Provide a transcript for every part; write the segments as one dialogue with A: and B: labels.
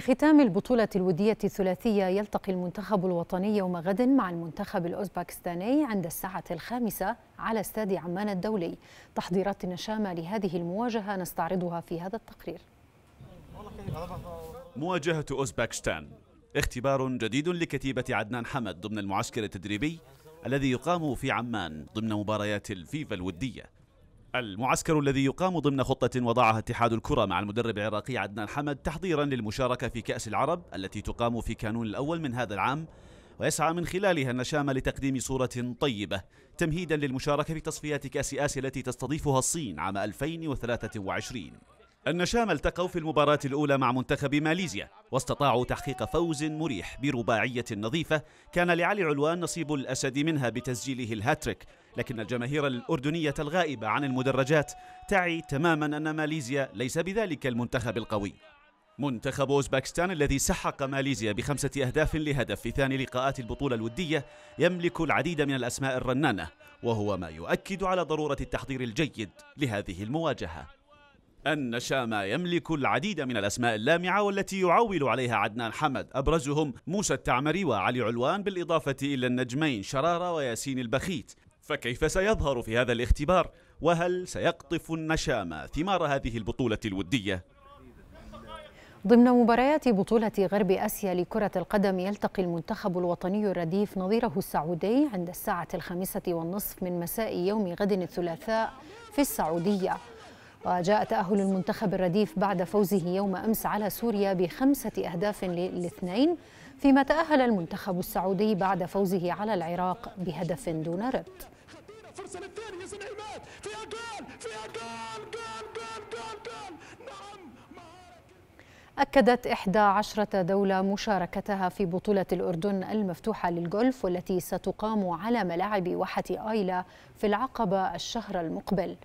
A: في ختام البطولة الودية الثلاثية يلتقي المنتخب الوطني يوم غد مع المنتخب الأوزباكستاني عند الساعة الخامسة على استاد عمان الدولي تحضيرات النشامة لهذه المواجهة نستعرضها في هذا التقرير
B: مواجهة أوزباكستان اختبار جديد لكتيبة عدنان حمد ضمن المعسكر التدريبي الذي يقام في عمان ضمن مباريات الفيفا الوديه المعسكر الذي يقام ضمن خطة وضعها اتحاد الكرة مع المدرب العراقي عدنان حمد تحضيرا للمشاركة في كأس العرب التي تقام في كانون الأول من هذا العام ويسعى من خلالها النشامة لتقديم صورة طيبة تمهيدا للمشاركة في تصفيات كأس آسيا التي تستضيفها الصين عام 2023 النشام التقوا في المباراة الأولى مع منتخب ماليزيا واستطاعوا تحقيق فوز مريح برباعية نظيفة كان لعلي علوان نصيب الأسد منها بتسجيله الهاتريك لكن الجماهير الأردنية الغائبة عن المدرجات تعي تماما أن ماليزيا ليس بذلك المنتخب القوي منتخب أوزباكستان الذي سحق ماليزيا بخمسة أهداف لهدف في ثاني لقاءات البطولة الودية يملك العديد من الأسماء الرنانة وهو ما يؤكد على ضرورة التحضير الجيد لهذه المواجهة أن شام يملك العديد من الأسماء اللامعة والتي يعول عليها عدنان حمد أبرزهم موسى التعمري وعلي علوان بالإضافة إلى النجمين شرارة وياسين البخيت فكيف سيظهر في هذا الاختبار؟ وهل سيقطف النشامى ثمار هذه البطولة الودية؟
A: ضمن مباريات بطولة غرب آسيا لكرة القدم يلتقي المنتخب الوطني الرديف نظيره السعودي عند الساعة الخامسة والنصف من مساء يوم غد الثلاثاء في السعودية وجاء تأهل المنتخب الرديف بعد فوزه يوم أمس على سوريا بخمسة أهداف للاثنين فيما تأهل المنتخب السعودي بعد فوزه على العراق بهدف دون رد نعم! أكدت إحدى عشرة دولة مشاركتها في بطولة الأردن المفتوحة للجولف والتي ستقام على ملاعب واحة آيلا في العقبة الشهر المقبل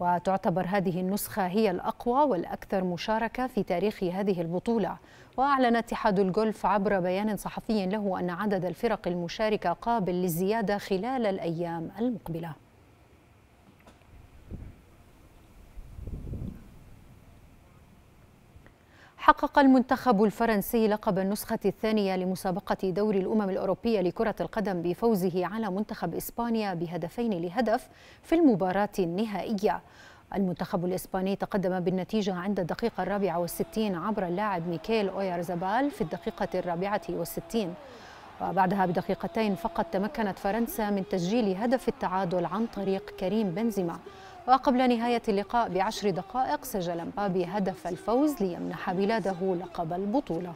A: وتعتبر هذه النسخة هي الأقوى والأكثر مشاركة في تاريخ هذه البطولة وأعلن اتحاد الجولف عبر بيان صحفي له أن عدد الفرق المشاركة قابل للزيادة خلال الأيام المقبلة حقق المنتخب الفرنسي لقب النسخة الثانية لمسابقة دوري الأمم الأوروبية لكرة القدم بفوزه على منتخب إسبانيا بهدفين لهدف في المباراة النهائية المنتخب الإسباني تقدم بالنتيجة عند الدقيقة الرابعة والستين عبر اللاعب ميكيل أويرزابال في الدقيقة الرابعة والستين وبعدها بدقيقتين فقط تمكنت فرنسا من تسجيل هدف التعادل عن طريق كريم بنزيما وقبل نهاية اللقاء بعشر دقائق سجل مبابي هدف الفوز ليمنح بلاده لقب البطولة